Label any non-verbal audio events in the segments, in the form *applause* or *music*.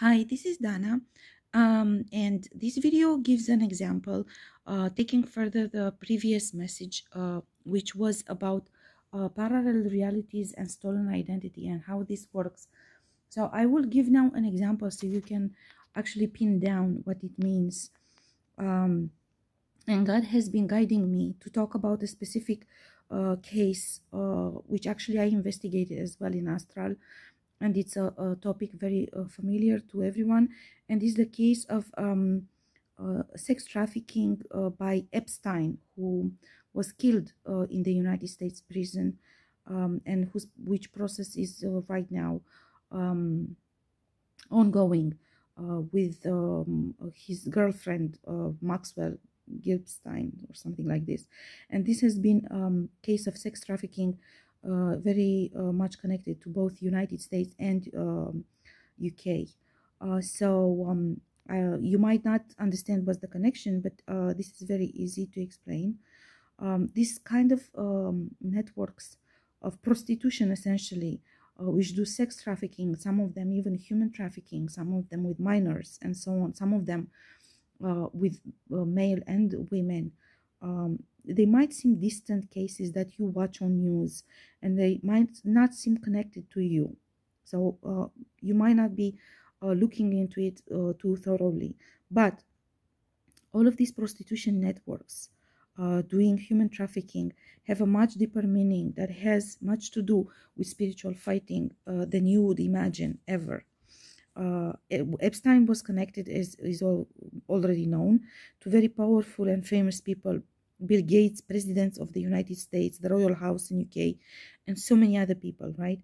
Hi, this is Dana um, and this video gives an example uh, taking further the previous message uh, which was about uh, parallel realities and stolen identity and how this works. So I will give now an example so you can actually pin down what it means. Um, and God has been guiding me to talk about a specific uh, case uh, which actually I investigated as well in Astral and it's a, a topic very uh, familiar to everyone and is the case of um, uh, sex trafficking uh, by Epstein who was killed uh, in the United States prison um, and whose which process is uh, right now um, ongoing uh, with um, his girlfriend Maxwell Gilstein or something like this and this has been a um, case of sex trafficking uh, very uh, much connected to both United States and um, UK. Uh, so um, you might not understand what's the connection, but this is very easy to explain. Um, this kind of um, networks of prostitution essentially uh, which do sex trafficking some of them even human trafficking some of them with minors and so on some of them uh, with uh, male and women um, they might seem distant cases that you watch on news and they might not seem connected to you so uh, you might not be uh, looking into it uh, too thoroughly but all of these prostitution networks uh, doing human trafficking have a much deeper meaning that has much to do with spiritual fighting uh, than you would imagine ever uh, Epstein was connected, as is all, already known, to very powerful and famous people Bill Gates, presidents of the United States, the Royal House in UK, and so many other people, right?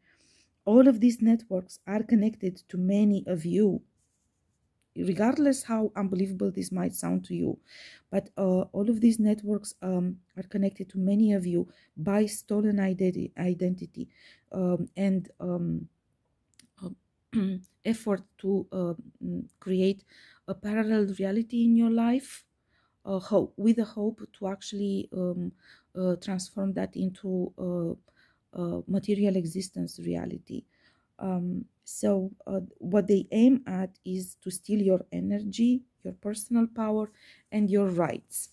All of these networks are connected to many of you, regardless how unbelievable this might sound to you. But uh, all of these networks um, are connected to many of you by stolen identity um, and um, um *clears throat* effort to uh, create a parallel reality in your life uh, hope with the hope to actually um, uh, transform that into uh, uh, material existence reality um, so uh, what they aim at is to steal your energy your personal power and your rights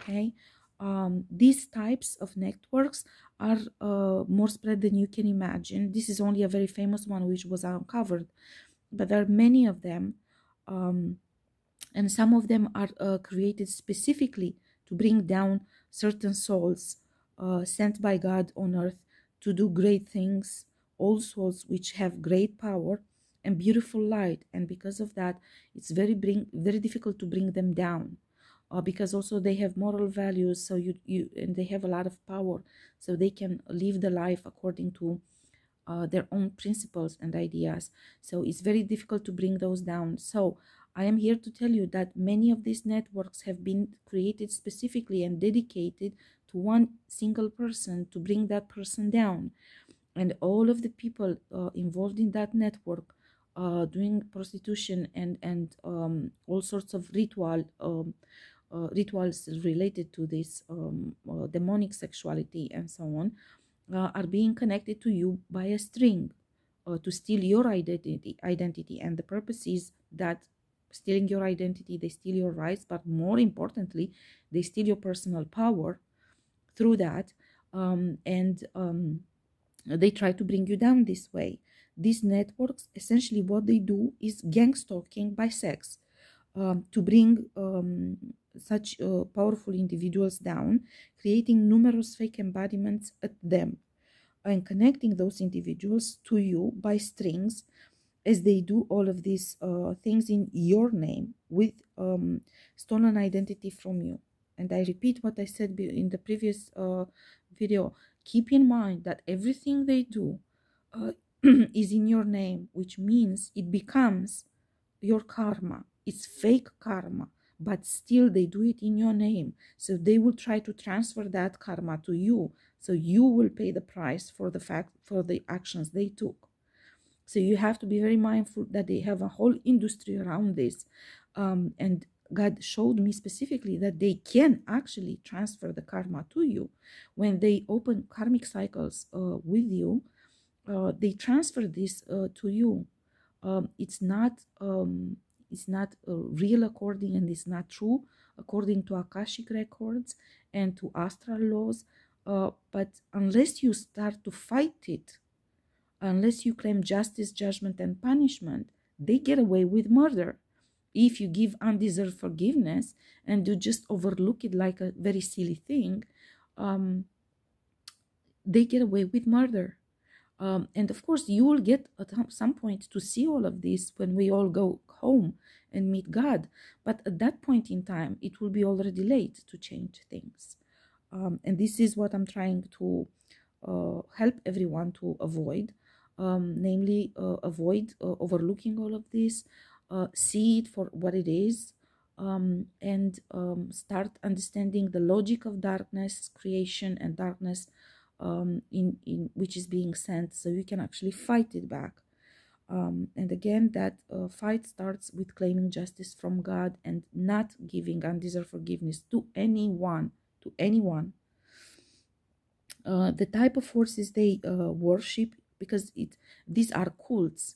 okay um, these types of networks are more spread than you can imagine this is only a very famous one which was uncovered but there are many of them um, and some of them are uh, created specifically to bring down certain souls uh, sent by God on earth to do great things, all souls which have great power and beautiful light. And because of that, it's very bring very difficult to bring them down, uh, because also they have moral values. So you you and they have a lot of power, so they can live the life according to uh, their own principles and ideas. So it's very difficult to bring those down. So I am here to tell you that many of these networks have been created specifically and dedicated to one single person to bring that person down. And all of the people uh, involved in that network uh, doing prostitution and, and um, all sorts of ritual um, uh, rituals related to this um, uh, demonic sexuality and so on uh, are being connected to you by a string uh, to steal your identity identity and the purpose is that stealing your identity they steal your rights but more importantly they steal your personal power through that um, and um, they try to bring you down this way these networks essentially what they do is gang stalking by sex um, to bring um, such uh, powerful individuals down, creating numerous fake embodiments at them and connecting those individuals to you by strings as they do all of these uh, things in your name with um, stolen identity from you. And I repeat what I said in the previous uh, video. Keep in mind that everything they do uh, *clears throat* is in your name, which means it becomes your karma. It's fake karma but still they do it in your name. So they will try to transfer that karma to you. So you will pay the price for the fact for the actions they took. So you have to be very mindful that they have a whole industry around this. Um, and God showed me specifically that they can actually transfer the karma to you. When they open karmic cycles uh, with you, uh, they transfer this uh, to you. Um, it's not um, it's not a real according and it's not true according to Akashic records and to astral laws. Uh, but unless you start to fight it, unless you claim justice, judgment, and punishment, they get away with murder. If you give undeserved forgiveness and you just overlook it like a very silly thing, um, they get away with murder. Um, and of course, you will get at some point to see all of this when we all go home and meet God. But at that point in time, it will be already late to change things. Um, and this is what I'm trying to uh, help everyone to avoid um, namely, uh, avoid uh, overlooking all of this, uh, see it for what it is, um, and um, start understanding the logic of darkness, creation, and darkness um, in, in which is being sent so you can actually fight it back um, and again that uh, fight starts with claiming justice from god and not giving undeserved forgiveness to anyone to anyone uh, the type of forces they uh, worship because it these are cults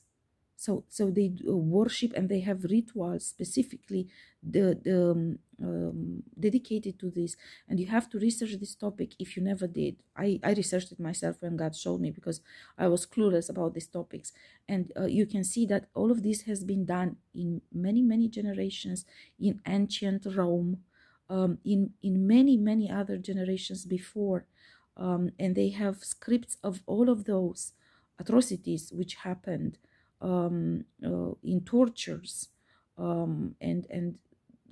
so so they uh, worship and they have rituals specifically the the um, um, dedicated to this and you have to research this topic if you never did i i researched it myself when god showed me because i was clueless about these topics and uh, you can see that all of this has been done in many many generations in ancient rome um, in in many many other generations before um, and they have scripts of all of those atrocities which happened um, uh, in tortures um, and and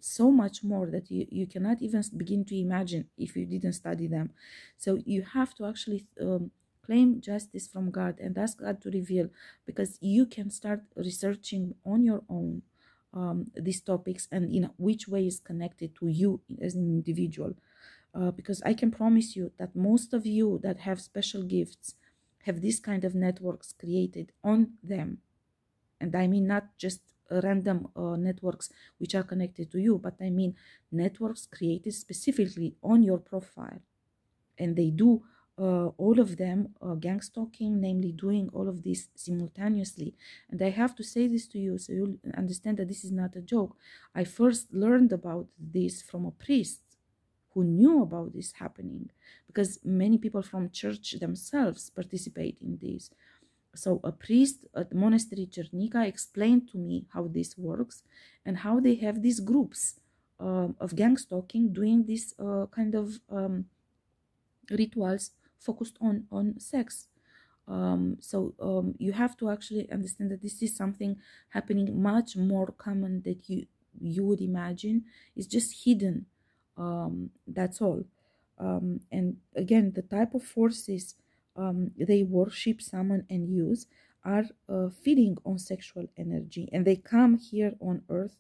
so much more that you, you cannot even begin to imagine if you didn't study them. So you have to actually um, claim justice from God and ask God to reveal because you can start researching on your own um, these topics and in which way is connected to you as an individual. Uh, because I can promise you that most of you that have special gifts have this kind of networks created on them. And I mean not just random uh, networks which are connected to you, but I mean networks created specifically on your profile. And they do uh, all of them uh, gang stalking, namely doing all of this simultaneously. And I have to say this to you so you'll understand that this is not a joke. I first learned about this from a priest who knew about this happening because many people from church themselves participate in this so a priest at monastery Chernika explained to me how this works and how they have these groups um, of gang stalking doing this uh, kind of um, rituals focused on on sex. Um, so um, you have to actually understand that this is something happening much more common that you you would imagine. It's just hidden. Um, that's all. Um, and again, the type of forces um, they worship, summon, and use are uh, feeding on sexual energy. And they come here on earth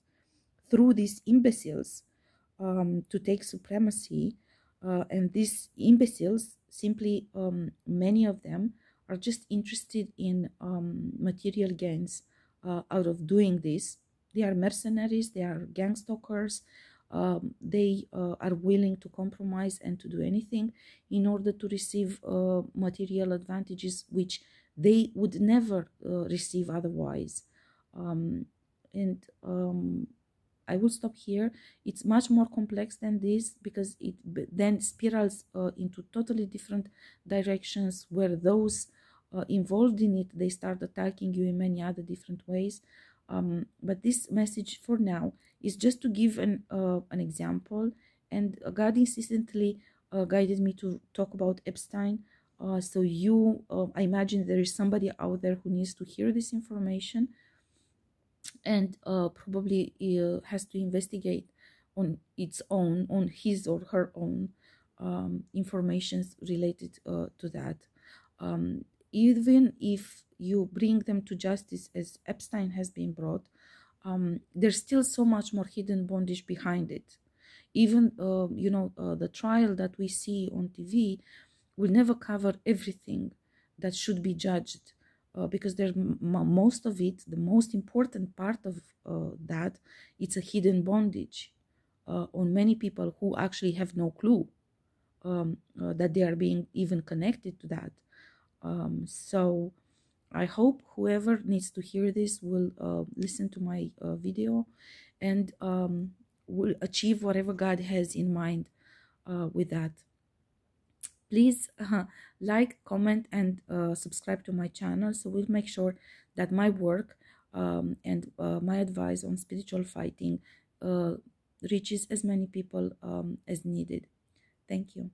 through these imbeciles um, to take supremacy. Uh, and these imbeciles, simply um, many of them, are just interested in um, material gains uh, out of doing this. They are mercenaries, they are gang stalkers, um, they uh, are willing to compromise and to do anything in order to receive uh, material advantages which they would never uh, receive otherwise. Um, and um, I will stop here. It's much more complex than this because it then spirals uh, into totally different directions where those uh, involved in it, they start attacking you in many other different ways. Um, but this message for now is just to give an uh, an example. And uh, God insistently uh, guided me to talk about Epstein. Uh, so you, uh, I imagine there is somebody out there who needs to hear this information, and uh, probably has to investigate on its own, on his or her own um, informations related to that. Um, even if you bring them to justice as Epstein has been brought, um, there's still so much more hidden bondage behind it. Even, uh, you know, uh, the trial that we see on TV will never cover everything that should be judged uh, because there most of it, the most important part of uh, that, it's a hidden bondage uh, on many people who actually have no clue um, uh, that they are being even connected to that. Um, so I hope whoever needs to hear this will uh, listen to my uh, video and um, will achieve whatever God has in mind uh, with that. Please uh-huh, like, comment, and uh, subscribe to my channel so we'll make sure that my work um, and uh, my advice on spiritual fighting uh, reaches as many people um, as needed. Thank you.